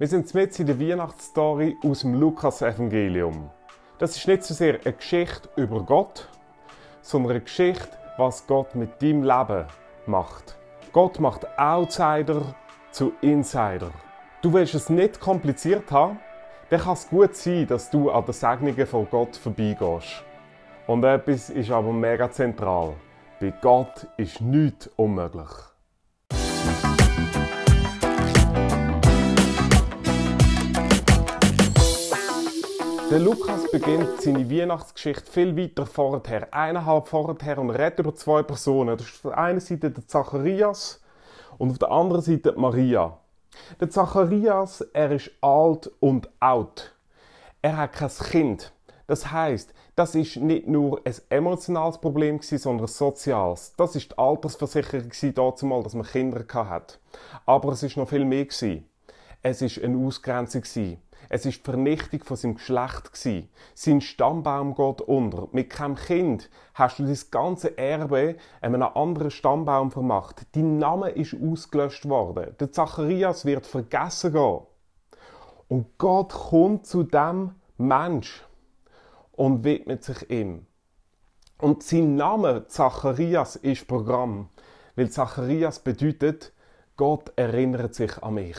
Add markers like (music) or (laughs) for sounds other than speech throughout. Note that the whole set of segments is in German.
Wir sind jetzt in der Weihnachtsstory aus dem Lukas-Evangelium. Das ist nicht so sehr eine Geschichte über Gott, sondern eine Geschichte, was Gott mit deinem Leben macht. Gott macht Outsider zu Insider. Du willst es nicht kompliziert haben, dann kann es gut sein, dass du an den Segnungen von Gott vorbeigehst. Und etwas ist aber mega zentral. Bei Gott ist nichts unmöglich. Der Lukas beginnt seine Weihnachtsgeschichte viel weiter vorher, eineinhalb vorher und redet über zwei Personen. Das ist auf der einen Seite der Zacharias und auf der anderen Seite Maria. Der Zacharias, er ist alt und out. Er hat kein Kind. Das heißt, das ist nicht nur ein emotionales Problem, sondern ein soziales. Das ist die Altersversicherung dazumal, dass man Kinder hat. Aber es ist noch viel mehr. Es ist eine Ausgrenzung. Es ist die Vernichtung von seinem Geschlecht gewesen. Sein Stammbaum geht unter. Mit keinem Kind hast du dein ganze Erbe einem anderen Stammbaum vermacht. Dein Name ist ausgelöscht worden. Der Zacharias wird vergessen gehen. Und Gott kommt zu dem Mensch und widmet sich ihm. Und sein Name Zacharias ist Programm, weil Zacharias bedeutet, Gott erinnert sich an mich.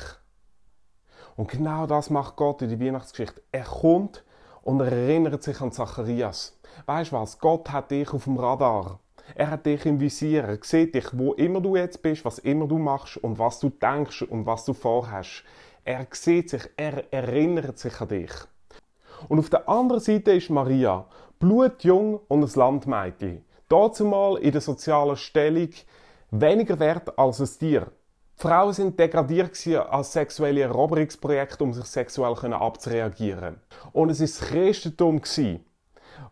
Und genau das macht Gott in der Weihnachtsgeschichte. Er kommt und er erinnert sich an Zacharias. Weißt du was? Gott hat dich auf dem Radar. Er hat dich im Visier. Er sieht dich, wo immer du jetzt bist, was immer du machst und was du denkst und was du vorhast. Er sieht sich, er erinnert sich an dich. Und auf der anderen Seite ist Maria, blutjung und ein Landmädchen. Dazumal in der sozialen Stellung weniger wert als ein Tier. Frauen sind degradiert als sexuelle Eroberungsprojekte, um sich sexuell abzureagieren. Und es ist das Christentum,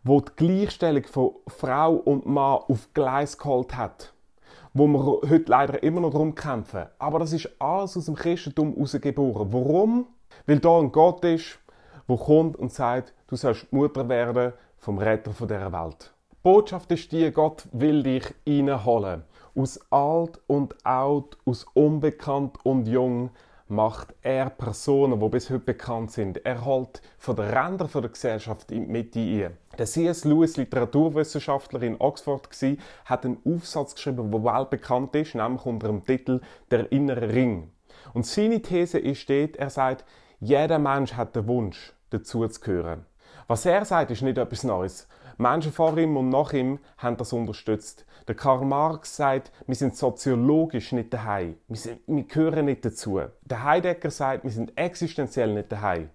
wo die Gleichstellung von Frau und Mann auf Gleis geholt hat. Wo wir heute leider immer noch darum kämpfen. Aber das ist alles aus dem Christentum herausgeboren. Warum? Weil da ein Gott ist, der kommt und sagt, du sollst Mutter werden vom Retter dieser Welt. Die Botschaft ist die, Gott will dich reinholen. Aus alt und out, aus unbekannt und jung macht er Personen, die bis heute bekannt sind. Er holt von den Rändern der Gesellschaft in die Mitte ein. Der C.S. Lewis, Literaturwissenschaftler in Oxford, war, hat einen Aufsatz geschrieben, der weltbekannt ist, nämlich unter dem Titel «Der innere Ring». Und seine These ist dort, er sagt, jeder Mensch hat den Wunsch, dazu zu gehören. Was er sagt, ist nicht etwas Neues. Menschen vor ihm und nach ihm haben das unterstützt. Der Karl Marx sagt, wir sind soziologisch nicht daheim. Wir, wir gehören nicht dazu. Der Heidegger sagt, wir sind existenziell nicht daheim.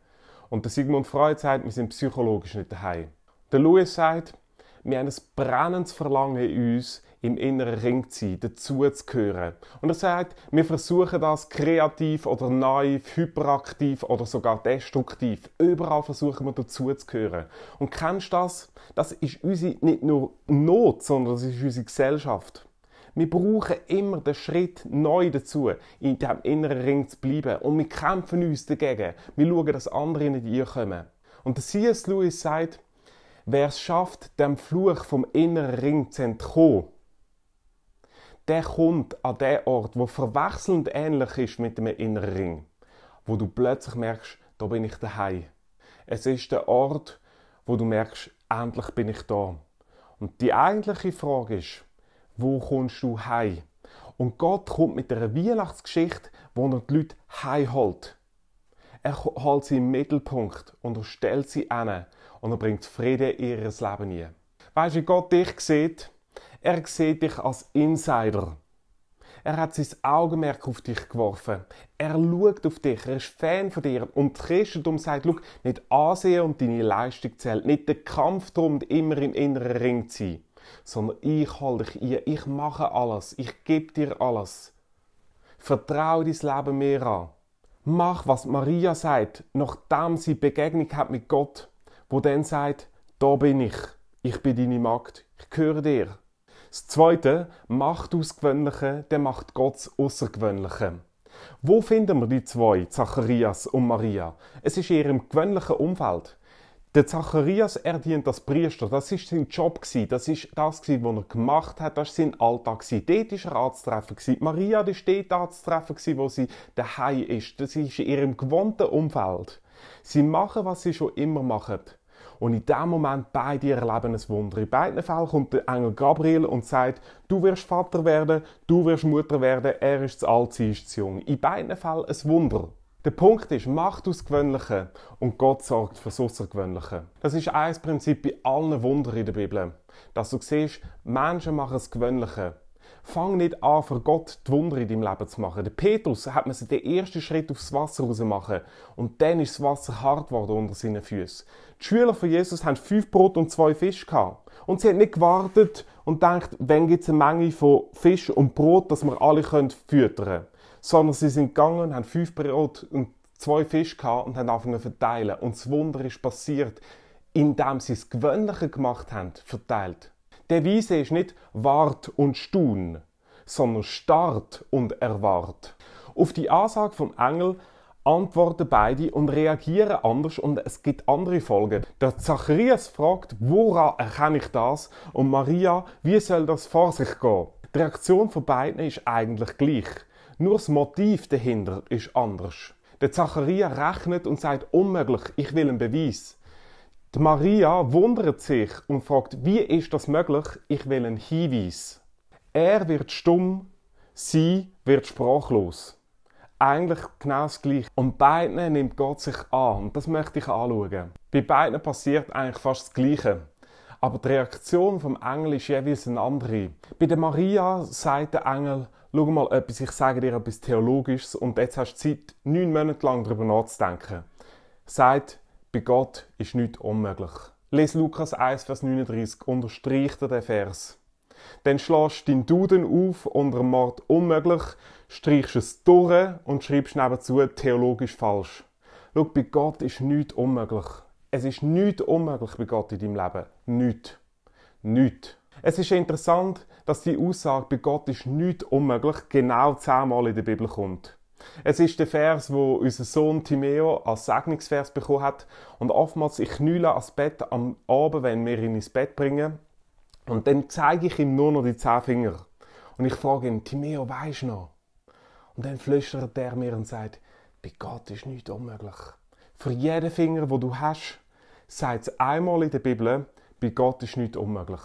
Und der Sigmund Freud sagt, wir sind psychologisch nicht daheim. Der Louis sagt, wir haben ein brennendes Verlangen in uns, im inneren Ring zu sein, dazuzugehören. Und er sagt, wir versuchen das kreativ oder naiv, hyperaktiv oder sogar destruktiv. Überall versuchen wir dazuzugehören. Und kennst du das? Das ist unsere nicht nur Not, sondern das ist unsere Gesellschaft. Wir brauchen immer den Schritt neu dazu, in diesem inneren Ring zu bleiben. Und wir kämpfen uns dagegen. Wir schauen, dass andere nicht reinkommen. Und der C.S. Lewis sagt, wer es schafft, dem Fluch vom inneren Ring zu entkommen, der kommt an den Ort, wo verwechselnd ähnlich ist mit dem inneren Ring, wo du plötzlich merkst, da bin ich daheim. Es ist der Ort, wo du merkst, endlich bin ich da. Und die eigentliche Frage ist, wo kommst du heim? Und Gott kommt mit einer Weihnachtsgeschichte, wo er die Leute heimholt. Er holt sie im Mittelpunkt und er stellt sie an und er bringt Frieden in ihr Leben hin. Weißt du, wie Gott dich sieht? Er sieht dich als Insider. Er hat sein Augenmerk auf dich geworfen. Er schaut auf dich, er ist Fan von dir. Und Christentum sagt, schau, nicht Ansehen und deine Leistung zählt, nicht der Kampf darum, immer im inneren Ring zu sein, sondern ich hole dich ein, ich mache alles, ich gebe dir alles. Vertraue dein Leben mir an. Mach, was Maria sagt, nachdem sie Begegnung hat mit Gott, wo dann sagt, da bin ich, ich bin deine Magd, ich gehöre dir. Das Zweite, macht Ausgewöhnliche, dann macht Gott das Außergewöhnliche. Wo finden wir die zwei, Zacharias und Maria? Es ist in ihrem gewöhnlichen Umfeld. Der Zacharias, er dient als Priester. Das ist sein Job Das ist das was er gemacht hat. Das ist sein Alltag Dort ist er anzutreffen Maria, das ist dort anzutreffen wo sie daheim ist. Das ist in ihrem gewohnten Umfeld. Sie machen, was sie schon immer machen. Und in dem Moment beide erleben ein Wunder. In beiden Fällen kommt der Engel Gabriel und sagt, du wirst Vater werden, du wirst Mutter werden, er ist zu alt, sie ist zu jung. In beiden Fällen ein Wunder. Der Punkt ist, macht aus Gewöhnliche und Gott sorgt für fürs Außergewöhnliche. Das ist ein Prinzip bei allen Wundern in der Bibel. Dass du siehst, Menschen machen das Gewöhnliche Fang nicht an, für Gott die Wunder in deinem Leben zu machen. Der Petrus hat man den ersten Schritt aufs Wasser raus machen und dann ist das Wasser hart geworden unter seinen Füßen. Die Schüler von Jesus haben fünf Brot und zwei Fische gehabt. Und sie haben nicht gewartet und gedacht, wenn gibt es eine Menge von Fisch und Brot, dass wir alle können füttern können. Sondern sie sind gegangen, haben fünf Brot und zwei Fische gehabt und haben angefangen zu verteilen. Und das Wunder ist passiert, indem sie es gewöhnlicher gemacht haben, verteilt. Devise ist nicht wart und stun, sondern start und erwart. Auf die Ansage vom Engel antworten beide und reagieren anders und es gibt andere Folgen. Der Zacharias fragt, woran erkenne ich das? Und Maria, wie soll das vor sich gehen? Die Reaktion von beiden ist eigentlich gleich. Nur das Motiv dahinter ist anders. Der Zacharias rechnet und sagt unmöglich, ich will einen Beweis. Die Maria wundert sich und fragt, wie ist das möglich? Ich will einen Hinweis. Er wird stumm, sie wird sprachlos. Eigentlich genau das Gleiche. Und beiden nimmt Gott sich an. Und das möchte ich anschauen. Bei beiden passiert eigentlich fast das Gleiche. Aber die Reaktion vom Engel ist jeweils eine andere. Bei der Maria sagt der Engel, schau mal etwas, ich sage dir etwas Theologisches und jetzt hast du Zeit, neun Monate lang darüber nachzudenken. Sagt, bei Gott ist nichts unmöglich. Les Lukas 1, Vers 39, unterstreicht er den Vers. Dann schlägst deinen Duden auf unter dem Mord unmöglich, streichst es durch und schreibst nebenzu theologisch falsch. Schau, bei Gott ist nichts unmöglich. Es ist nichts unmöglich bei Gott in deinem Leben. Nichts. Nichts. Es ist interessant, dass die Aussage, bei Gott ist nichts unmöglich, genau zehnmal in der Bibel kommt. Es ist der Vers, wo unser Sohn Timeo als Segnungsvers bekommen hat und oftmals ich knüle ans Bett am Abend, wenn wir ihn ins Bett bringen und dann zeige ich ihm nur noch die zehn Finger und ich frage ihn, Timeo, weisst du noch? Und dann flüstert er mir und sagt, bei Gott ist nichts unmöglich. Für jeden Finger, wo du hast, sagt es einmal in der Bibel, bei Gott ist nichts unmöglich.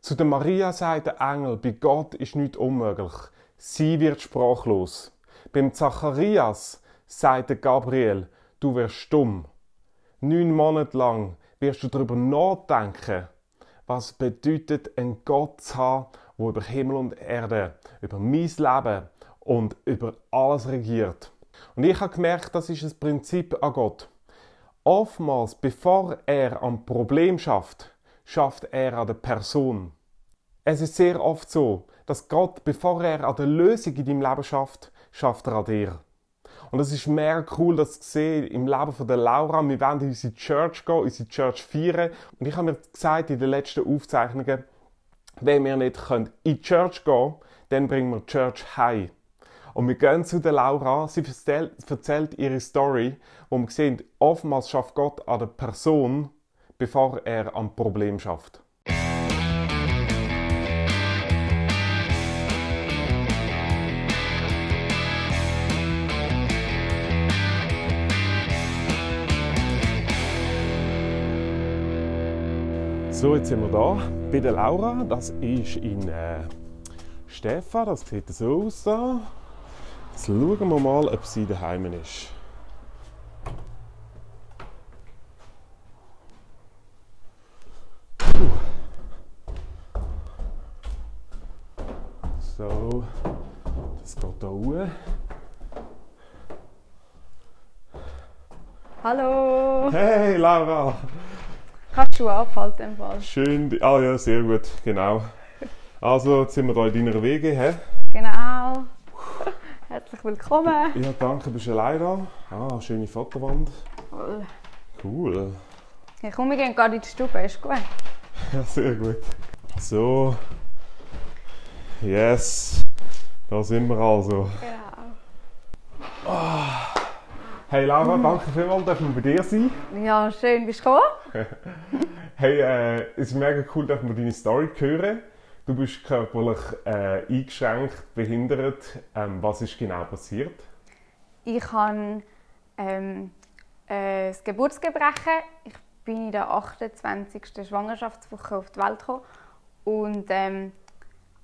Zu der Maria sagt der Engel, bei Gott ist nichts unmöglich. Sie wird sprachlos. Beim Zacharias sagte Gabriel, du wirst stumm. Neun Monate lang wirst du darüber nachdenken, was bedeutet, einen Gott zu haben, der über Himmel und Erde, über mein Leben und über alles regiert. Und ich habe gemerkt, das ist ein Prinzip an Gott. Oftmals, bevor er am Problem schafft, schafft er an der Person. Es ist sehr oft so, dass Gott, bevor er an der Lösung in deinem Leben schafft, schafft er an dir. Und es ist mehr cool, das zu sehen im Leben von der Laura. Wir wollen in unsere Church gehen, unsere Church feiern. Und ich habe mir gesagt in den letzten Aufzeichnungen, wenn wir nicht in die Church gehen können, dann bringen wir die Church heim. Und wir gehen zu der Laura, sie erzählt ihre Story, wo wir sehen, oftmals schafft Gott an der Person, bevor er am Problem schafft. So, jetzt sind wir da bei der Laura. Das ist in äh, Stefa. Das sieht so aus. Da. Jetzt schauen wir mal, ob sie daheim ist. So, das geht hier hoch. Hallo! Hey Laura! Schuhe abhalten im Fall. Schön, ah ja, sehr gut, genau. Also, jetzt sind wir hier in deiner Wege, hä? Genau. Herzlich willkommen. Ja, danke, bist du allein da? Ah, schöne Fotowand. Cool. Cool. Ja, komm, wir gehen gerade in die Stube, ist gut. Ja, sehr gut. So. Yes. Da sind wir also. Genau. Hey Laura, mhm. danke vielmals, dass wir bei dir sein. Ja, schön, bist du gekommen. (laughs) hey, äh, es ist mega cool, dass wir deine Story hören. Du bist körperlich äh, eingeschränkt, behindert. Ähm, was ist genau passiert? Ich habe ähm, äh, das Geburtsgebrechen. Ich bin in der 28. Schwangerschaftswoche auf die Welt gekommen und ähm,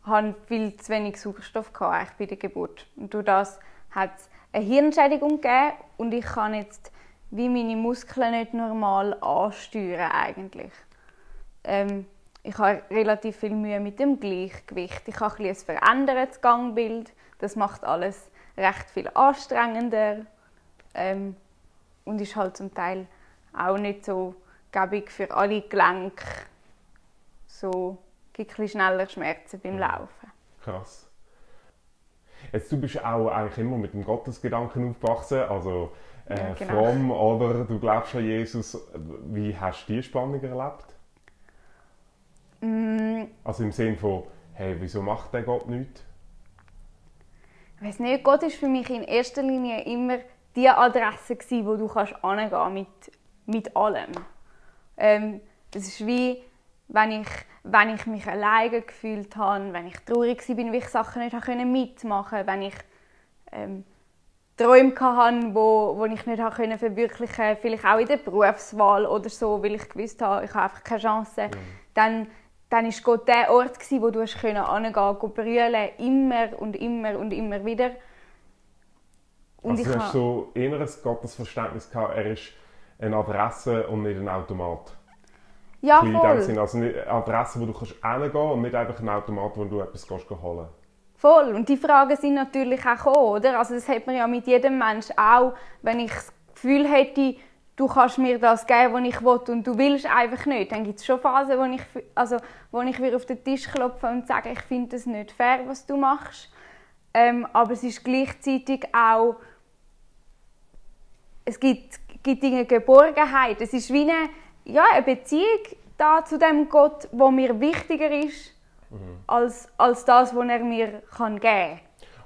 hatte viel zu wenig Sauerstoff gehabt, bei der Geburt. Und durch das hat es eine Hirnschädigung gegeben und ich kann jetzt wie meine Muskeln nicht normal ansteuern eigentlich. Ähm, ich habe relativ viel Mühe mit dem Gleichgewicht. Ich habe ein, ein verändertes Gangbild. Das macht alles recht viel anstrengender ähm, und ist halt zum Teil auch nicht so gebig für alle Gelenke. So gibt es schneller Schmerzen beim mhm. Laufen. Krass. Jetzt, du bist auch eigentlich immer mit dem Gottesgedanken aufgewachsen, also äh, ja, genau. fromm, aber du glaubst an Jesus. Wie hast du die Spannung erlebt? Mm. Also im Sinne von, hey, wieso macht der Gott nichts? Ich weiß nicht, Gott ist für mich in erster Linie immer die Adresse gewesen, wo du kannst angehen mit mit allem. Ähm, ist wie wenn ich, wenn ich mich alleine gefühlt habe, wenn ich traurig war, weil ich Sachen nicht mitmachen konnte, wenn ich ähm, Träume hatte, wo, wo ich nicht konnte verwirklichen konnte, vielleicht auch in der Berufswahl oder so, weil ich gewusst habe, ich habe einfach keine Chance, mhm. dann, dann war Gott der Ort, wo du hingehen konntest, brüllen, immer und immer und immer wieder. Und also ich du hast so inneres Gottesverständnis gehabt, er ist eine Adresse und nicht ein Automat. Ja, voll. In dem Sinn. Also eine Adresse, wo du kannst hingehen kannst und nicht einfach ein Automat, wo du etwas holen kannst. Voll. Und die Fragen sind natürlich auch gekommen, oder? Also das hat man ja mit jedem Menschen auch, wenn ich das Gefühl hätte, du kannst mir das geben, was ich will und du willst einfach nicht. Dann gibt es schon Phasen, wo ich, also, wo ich wieder auf den Tisch klopfe und sage, ich finde es nicht fair, was du machst. Ähm, aber es ist gleichzeitig auch, es gibt, gibt eine Geborgenheit. Es ist wie eine, ja, eine Beziehung da zu dem Gott, wo mir wichtiger ist, mhm. als, als das, was er mir kann geben kann.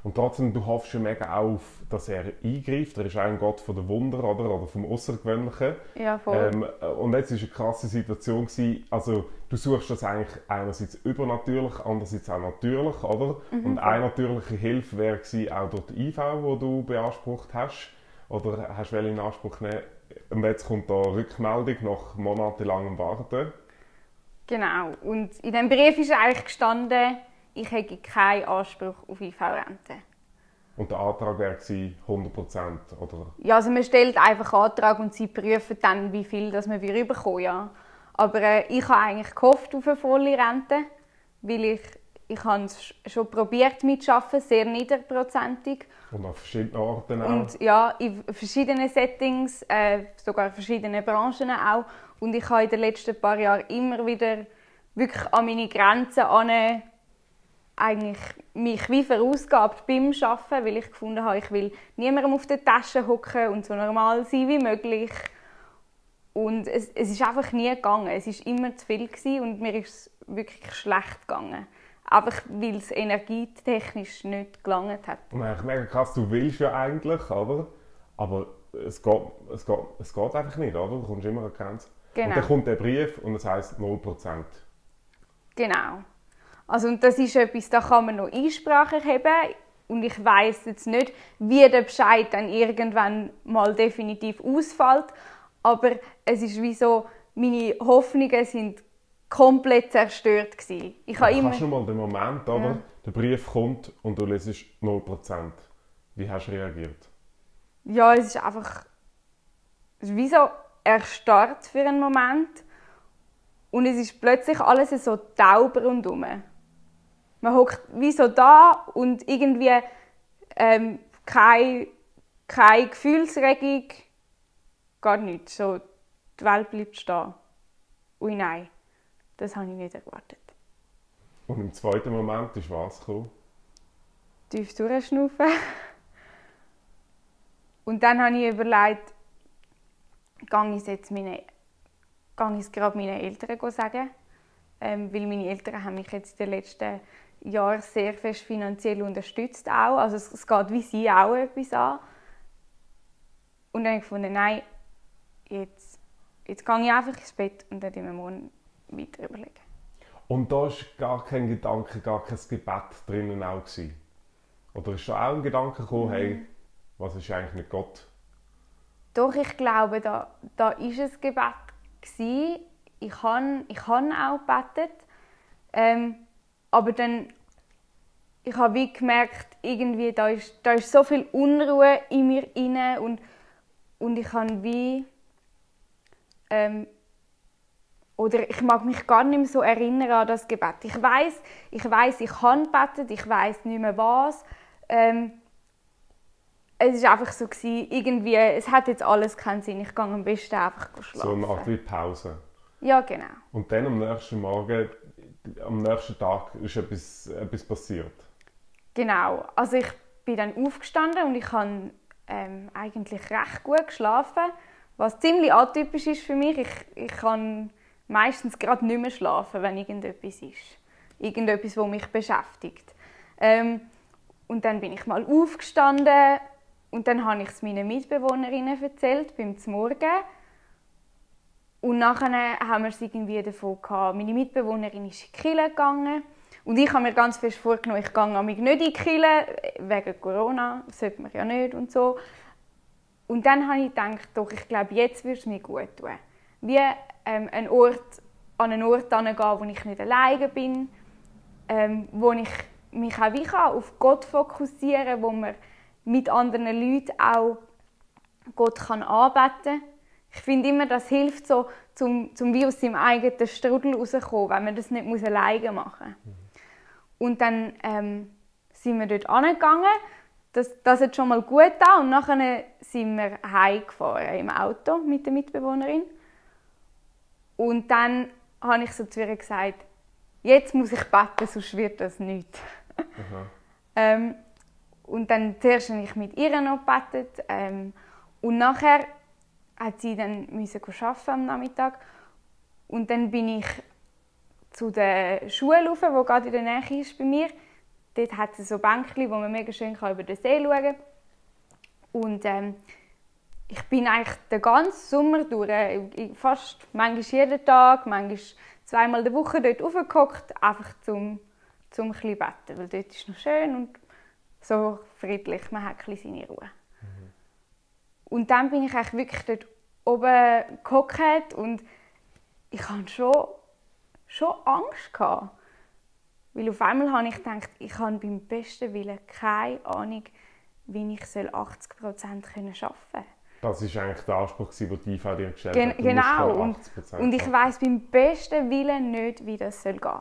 Und trotzdem, du hoffst ja mega auf, dass er eingreift. Er ist auch ein Gott von der Wunder, oder? Oder vom Außergewöhnlichen. Ja, voll. Ähm, und jetzt war eine krasse Situation. Gewesen. Also, du suchst das eigentlich einerseits übernatürlich, andererseits auch natürlich, oder? Mhm, und eine natürliche Hilfe wäre gewesen, auch durch die IV, die du beansprucht hast. Oder hast du in Anspruch nehmen und jetzt kommt da Rückmeldung nach monatelangem Warten. Genau. Und in dem Brief ist eigentlich gestanden, ich hätte keinen Anspruch auf IV-Rente. Und der Antrag wäre 100 oder? Ja, also man stellt einfach einen Antrag und sie prüfen dann, wie viel das man bekommen ja. Aber äh, ich habe eigentlich gehofft auf eine volle Rente, weil ich ich habe es schon probiert mitzuschaffen, sehr niederprozentig. Und auf verschiedenen Orten auch. Und ja, in verschiedenen Settings, äh, sogar in verschiedenen Branchen auch. Und ich habe in den letzten paar Jahren immer wieder wirklich an meine Grenzen an eigentlich mich wie verausgabt beim Arbeiten, weil ich gefunden habe, ich will niemandem auf den Taschen hocken und so normal sein wie möglich. Und es, es ist einfach nie gegangen. Es ist immer zu viel gewesen und mir ist es wirklich schlecht gegangen einfach weil es energietechnisch nicht gelangt hat. Ich merke krass, du willst ja eigentlich, aber, aber es, geht, es, geht, es geht einfach nicht, oder? Du kommst immer an die Grenze. Genau. Und dann genau. kommt der Brief und es heisst 0%. Genau. Also und das ist etwas, da kann man noch Einsprache haben und ich weiß jetzt nicht, wie der Bescheid dann irgendwann mal definitiv ausfällt, aber es ist wie so, meine Hoffnungen sind komplett zerstört. Gewesen. Ich habe immer... Kannst du mal den Moment, aber ja. der Brief kommt und du lesest 0%. Wie hast du reagiert? Ja, es ist einfach Es ist wie so erstarrt für einen Moment und es ist plötzlich alles so taub rundherum. Man hockt wie so da und irgendwie ähm, keine, keine Gefühlsregung, gar nichts. So, die Welt bleibt stehen. Ui nein. Das habe ich nicht erwartet. Und im zweiten Moment ist was gekommen? Tief durchschnaufen. Und dann habe ich überlegt, gehe ich jetzt meine, gehe ich gerade meinen Eltern sagen, ähm, weil meine Eltern haben mich jetzt in den letzten Jahren sehr fest finanziell unterstützt auch, also es, es geht wie sie auch etwas an. Und dann habe ich gefunden, nein, jetzt, jetzt gehe ich einfach ins Bett und dann im einem weiter überlegen. Und da war gar kein Gedanke, gar kein Gebet drinnen auch gewesen. Oder ist da auch ein Gedanke gekommen, mhm. hey, was ist eigentlich mit Gott? Doch, ich glaube, da, da ein Gebet gewesen. Ich habe ich hab auch gebetet. Ähm, aber dann, ich habe wie gemerkt, irgendwie, da ist, da ist so viel Unruhe in mir inne und, und ich habe wie ähm, oder ich mag mich gar nicht mehr so erinnern an das Gebet. Ich weiß, ich weiß, ich kann beten, ich weiß nicht mehr was. Ähm, es ist einfach so gewesen, irgendwie, es hat jetzt alles keinen Sinn. Ich gehe am besten einfach schlafen. So eine Art wie Pause. Ja, genau. Und dann am nächsten Morgen, am nächsten Tag ist etwas, etwas passiert. Genau. Also ich bin dann aufgestanden und ich habe ähm, eigentlich recht gut geschlafen, was ziemlich atypisch ist für mich. Ich, ich kann meistens gerade nicht mehr schlafen, wenn irgendetwas ist. Irgendetwas, was mich beschäftigt. Ähm, und dann bin ich mal aufgestanden und dann habe ich es meinen Mitbewohnerinnen erzählt beim Morgen. Und nachher haben wir es irgendwie davon gehabt. Meine Mitbewohnerin ist in die Kirche gegangen. Und ich habe mir ganz fest vorgenommen, ich gehe mich nicht in die Kirche, wegen Corona, das sollte man ja nicht und so. Und dann habe ich gedacht, doch, ich glaube, jetzt wird es mir gut tun. Wie ähm, einen Ort, an einen Ort gehen, wo ich nicht alleine bin, ähm, wo ich mich auch wie kann, auf Gott fokussieren kann, wo man mit anderen Leuten auch Gott kann arbeiten Ich finde immer, das hilft so, zum, zum wie aus seinem eigenen Strudel rauszukommen, wenn man das nicht muss alleine machen muss. Und dann ähm, sind wir dort angegangen. Das, das hat schon mal gut getan. Und nachher sind wir heimgefahren im Auto mit der Mitbewohnerin. Und dann habe ich so zu ihr gesagt, jetzt muss ich beten, sonst wird das nichts. (laughs) ähm, und dann zuerst habe ich mit ihr noch gebetet ähm, und nachher hat sie dann müssen arbeiten am Nachmittag und dann bin ich zu der Schule rauf, die gerade in der Nähe ist bei mir. Dort hat sie so Bänke, wo man mega schön über den See schauen kann. Und ähm, ich bin eigentlich den ganzen Sommer durch, fast manchmal jeden Tag, manchmal zweimal die Woche dort aufgehockt, einfach zum zum ein beten, weil dort ist noch schön und so friedlich, man hat ein seine Ruhe. Mhm. Und dann bin ich eigentlich wirklich dort oben gehockt und ich hatte schon, schon Angst. Gehabt. Weil auf einmal habe ich gedacht, ich habe beim besten Willen keine Ahnung, wie ich 80% arbeiten soll. Das ist eigentlich der Anspruch, den die IV dir gestellt Gen hat. genau. Und, und ich weiß beim besten Willen nicht, wie das soll gehen.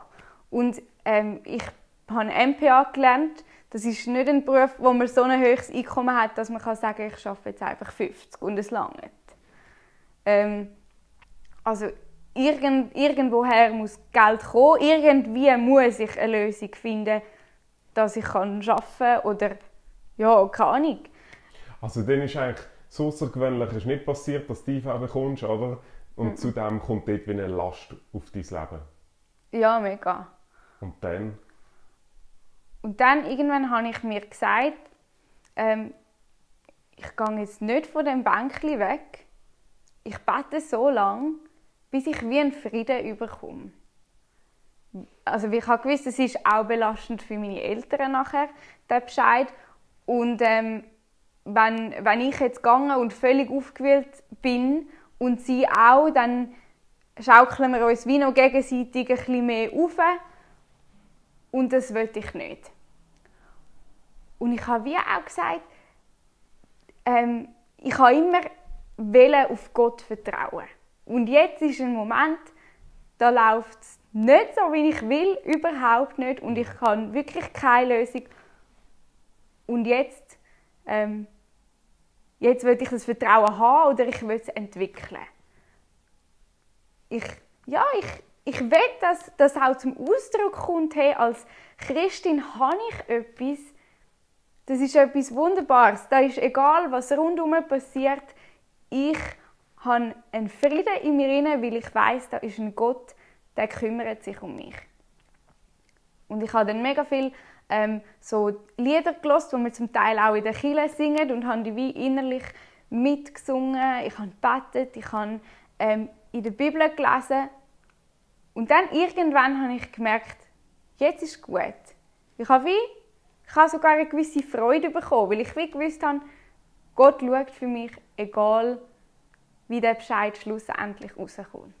Und ähm, ich habe MPA gelernt. Das ist nicht ein Beruf, wo man so ein höchstes Einkommen hat, dass man kann sagen, ich arbeite jetzt einfach 50 und es langt. Ähm, also irgend, irgendwoher muss Geld kommen. Irgendwie muss ich eine Lösung finden, dass ich kann arbeiten kann oder ja, keine Ahnung. Also dann ist eigentlich das Außergewöhnliche ist nicht passiert, dass du die Farbe bekommst, aber und mhm. zudem kommt dort wie eine Last auf dein Leben. Ja, mega. Und dann? Und dann irgendwann habe ich mir gesagt, ähm, ich gehe jetzt nicht von dem Bänkli weg. Ich bete so lange, bis ich wie einen Frieden überkomme. Also ich habe gewusst, es ist auch belastend für meine Eltern nachher, der Bescheid. Und ähm, wenn, wenn ich jetzt gegangen und völlig aufgewühlt bin und sie auch, dann schaukeln wir uns wie noch gegenseitig ein mehr auf. Und das wollte ich nicht. Und ich habe wie auch gesagt, ähm, ich habe immer wollen auf Gott vertrauen. Und jetzt ist ein Moment, da läuft es nicht so, wie ich will, überhaupt nicht. Und ich kann wirklich keine Lösung. Und jetzt ähm, jetzt will ich das Vertrauen haben oder ich will es entwickeln. Ich, ja, ich, ich will, dass das auch zum Ausdruck kommt, hey, als Christin habe ich etwas, das ist etwas Wunderbares. Da ist egal, was rundum passiert, ich habe einen Frieden in mir weil ich weiß, da ist ein Gott, der kümmert sich um mich. Und ich habe dann mega viel ähm, so Lieder gelost, die wir zum Teil auch in der Kirche singen und haben die wie innerlich mitgesungen. Ich habe gebetet, ich habe ähm, in der Bibel gelesen und dann irgendwann habe ich gemerkt, jetzt ist gut. Ich habe wie, ich habe sogar eine gewisse Freude bekommen, weil ich wie gewusst habe, Gott schaut für mich, egal wie der Bescheid schlussendlich rauskommt.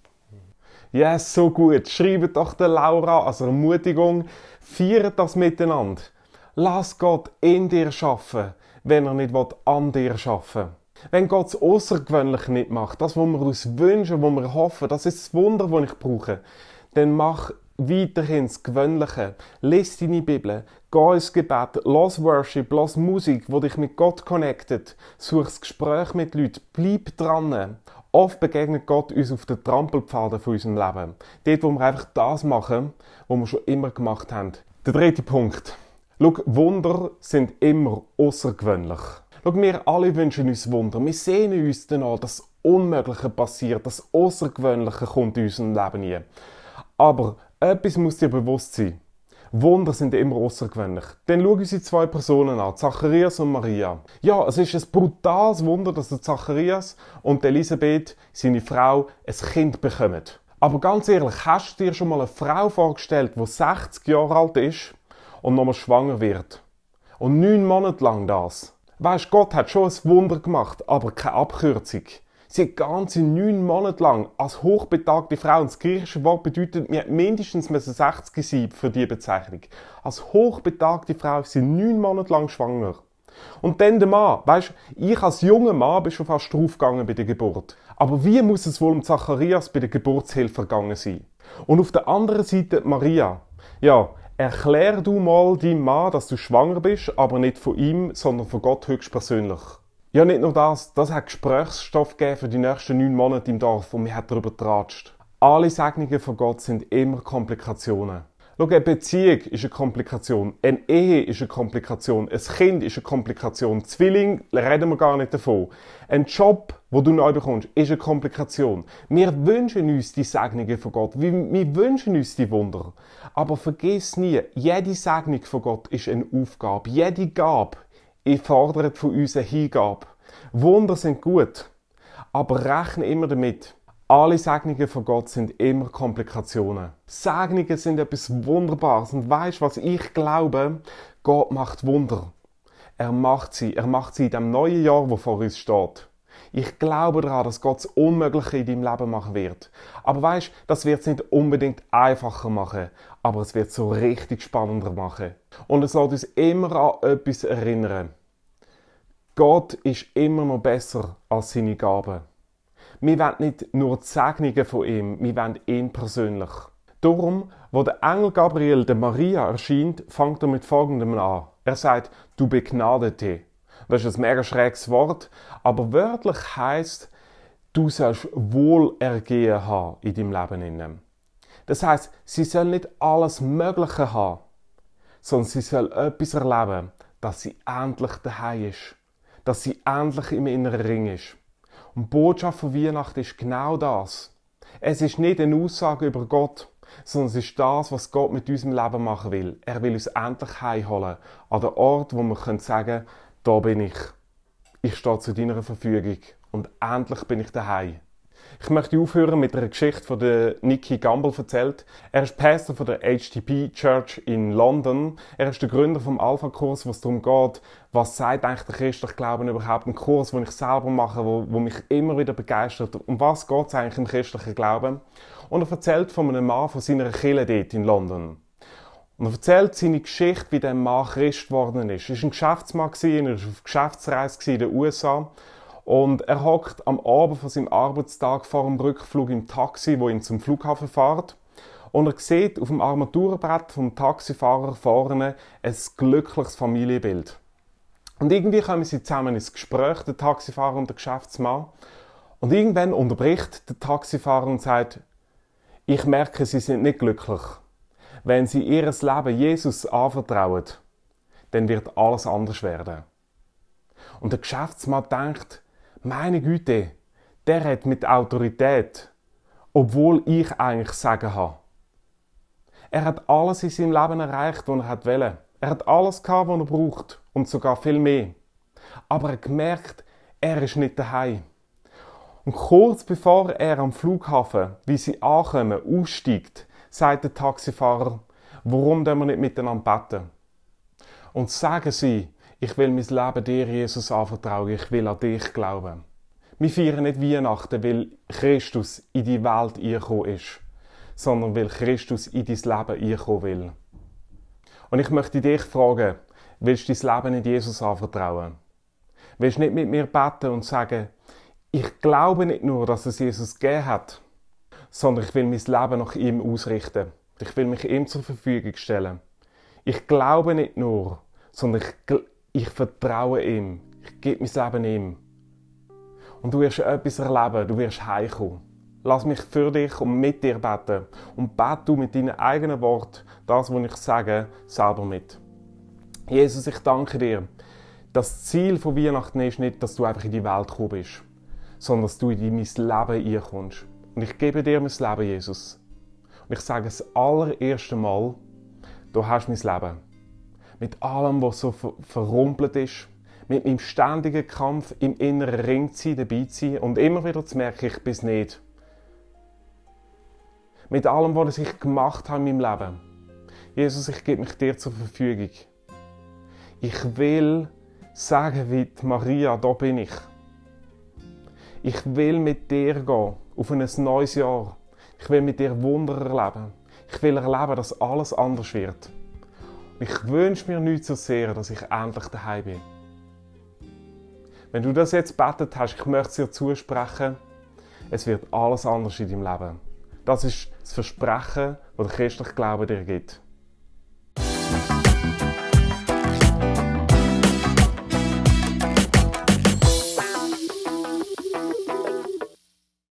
Ja, yes, so gut. Schreibt doch der Laura als Ermutigung. Feiert das miteinander. Lass Gott in dir schaffen, wenn er nicht an dir schaffen will. Wenn Gott das Außergewöhnliche nicht macht, das, was wir uns wünschen, was wir hoffen, das ist das Wunder, das ich brauche, dann mach weiterhin das Gewöhnliche. Lies deine Bibel, geh ins Gebet, los Worship, los Musik, wo dich mit Gott connectet, such das Gespräch mit Leuten, bleib dran. Oft begegnet Gott uns auf den Trampelpfaden von unserem Leben. Dort, wo wir einfach das machen, was wir schon immer gemacht haben. Der dritte Punkt. Schau, Wunder sind immer außergewöhnlich. Schau, wir alle wünschen uns Wunder. Wir sehen uns danach, dass Unmögliche passiert, das Außergewöhnliche kommt in unserem Leben nie. Aber etwas muss dir bewusst sein. Wunder sind immer außergewöhnlich. Dann schauen unsere zwei Personen an, Zacharias und Maria. Ja, es ist ein brutales Wunder, dass der Zacharias und Elisabeth, seine Frau, ein Kind bekommen. Aber ganz ehrlich, hast du dir schon mal eine Frau vorgestellt, die 60 Jahre alt ist und nochmal schwanger wird? Und neun Monate lang das? Weißt Gott hat schon ein Wunder gemacht, aber keine Abkürzung. Sie hat ganze neun Monate lang als hochbetagte Frau, und das griechische Wort bedeutet, wir mindestens 60 sein für diese Bezeichnung. Als hochbetagte Frau ist sie neun Monate lang schwanger. Und dann der Mann. Weißt, ich als junger Mann bin schon fast draufgegangen bei der Geburt. Aber wie muss es wohl um Zacharias bei der Geburtshilfe gegangen sein? Und auf der anderen Seite Maria. Ja, erklär du mal deinem Mann, dass du schwanger bist, aber nicht von ihm, sondern von Gott höchstpersönlich. Ja, nicht nur das, das hat Gesprächsstoff gegeben für die nächsten neun Monate im Dorf und wir haben darüber geratscht. Alle Segnungen von Gott sind immer Komplikationen. Schau, eine Beziehung ist eine Komplikation, eine Ehe ist eine Komplikation, ein Kind ist eine Komplikation, Zwilling reden wir gar nicht davon. Ein Job, wo du neu bekommst, ist eine Komplikation. Wir wünschen uns die Segnungen von Gott, wir wünschen uns die Wunder. Aber vergiss nie, jede Segnung von Gott ist eine Aufgabe, jede Gabe ich fordere von uns eine Hingabe. Wunder sind gut, aber rechne immer damit. Alle Segnungen von Gott sind immer Komplikationen. Segnungen sind etwas Wunderbares. Und weißt was ich glaube? Gott macht Wunder. Er macht sie. Er macht sie in dem neuen Jahr, wo vor uns steht. Ich glaube daran, dass Gott das Unmögliche in deinem Leben machen wird. Aber weißt, das wird es nicht unbedingt einfacher machen, aber es wird so richtig spannender machen. Und es soll uns immer an etwas erinnern. Gott ist immer noch besser als seine Gaben. Wir wollen nicht nur die Segnungen von ihm, wir wollen ihn persönlich. Darum, wo der Engel Gabriel der Maria erscheint, fängt er mit folgendem an. Er sagt, du Begnadete. Das ist ein mega schräges Wort, aber wörtlich heißt, du sollst Wohlergehen haben in deinem Leben. Das heißt, sie soll nicht alles Mögliche haben, sondern sie soll etwas erleben, dass sie endlich daheim ist dass sie endlich im inneren Ring ist. Und die Botschaft von Weihnachten ist genau das. Es ist nicht eine Aussage über Gott, sondern es ist das, was Gott mit unserem Leben machen will. Er will uns endlich heimholen, an den Ort, wo wir können sagen, da bin ich. Ich stehe zu deiner Verfügung und endlich bin ich daheim. Ich möchte aufhören mit einer Geschichte von der Nicky Gamble erzählt. Er ist Pastor von der HTP Church in London. Er ist der Gründer vom Alpha Kurs, es darum geht, was sagt eigentlich der christliche Glauben überhaupt? Ein Kurs, den ich selber mache, wo, wo mich immer wieder begeistert. Um was geht es eigentlich im christlichen Glauben? Und er erzählt von einem Mann von seiner Kirche dort in London. Und er erzählt seine Geschichte, wie der Mann Christ geworden ist. Er war ein Geschäftsmann, er war auf Geschäftsreise in den USA und er hockt am Abend von seinem Arbeitstag vor dem Rückflug im Taxi, wo ihn zum Flughafen fährt. Und er sieht auf dem Armaturenbrett vom Taxifahrer vorne ein glückliches Familienbild. Und irgendwie kommen sie zusammen ins Gespräch, der Taxifahrer und der Geschäftsmann. Und irgendwann unterbricht der Taxifahrer und sagt, ich merke, sie sind nicht glücklich. Wenn sie ihr Leben Jesus anvertrauen, dann wird alles anders werden. Und der Geschäftsmann denkt, meine Güte, der hat mit Autorität, obwohl ich eigentlich sagen habe. Er hat alles in seinem Leben erreicht, was er hat wollte. Er hat alles gehabt, was er braucht und sogar viel mehr. Aber er hat gemerkt, er ist nicht daheim. Und kurz bevor er am Flughafen, wie sie ankommen, aussteigt, sagt der Taxifahrer, warum dürfen wir nicht miteinander beten? Und sagen sie, ich will mein Leben dir, Jesus, anvertrauen. Ich will an dich glauben. Wir feiern nicht Weihnachten, weil Christus in die Welt eingekommen ist, sondern weil Christus in dein Leben einkommen will. Und ich möchte dich fragen, willst du dein Leben nicht Jesus anvertrauen? Willst du nicht mit mir beten und sagen, ich glaube nicht nur, dass es Jesus gegeben hat, sondern ich will mein Leben nach ihm ausrichten. Ich will mich ihm zur Verfügung stellen. Ich glaube nicht nur, sondern ich, glaube, ich vertraue ihm, ich gebe mein Leben ihm. Und du wirst etwas erleben, du wirst heimkommen. Lass mich für dich und mit dir beten. Und bete du mit deinen eigenen Wort das, was ich sage, selber mit. Jesus, ich danke dir. Das Ziel von Weihnachten ist nicht, dass du einfach in die Welt gekommen bist, sondern dass du in mein Leben einkommst. Und ich gebe dir mein Leben, Jesus. Und ich sage das allererste Mal, du hast mein Leben mit allem, was so ver verrumpelt ist, mit meinem ständigen Kampf im inneren Ring zu sein, dabei zu sein und immer wieder zu merken, ich bin es nicht. Mit allem, was ich gemacht habe in meinem Leben. Jesus, ich gebe mich dir zur Verfügung. Ich will sagen wie Maria, da bin ich. Ich will mit dir gehen auf ein neues Jahr. Ich will mit dir Wunder erleben. Ich will erleben, dass alles anders wird. Ich wünsche mir nicht so sehr, dass ich endlich daheim bin. Wenn du das jetzt betet hast, ich möchte es dir zusprechen, es wird alles anders in deinem Leben. Das ist das Versprechen, das der christliche Glaube dir gibt.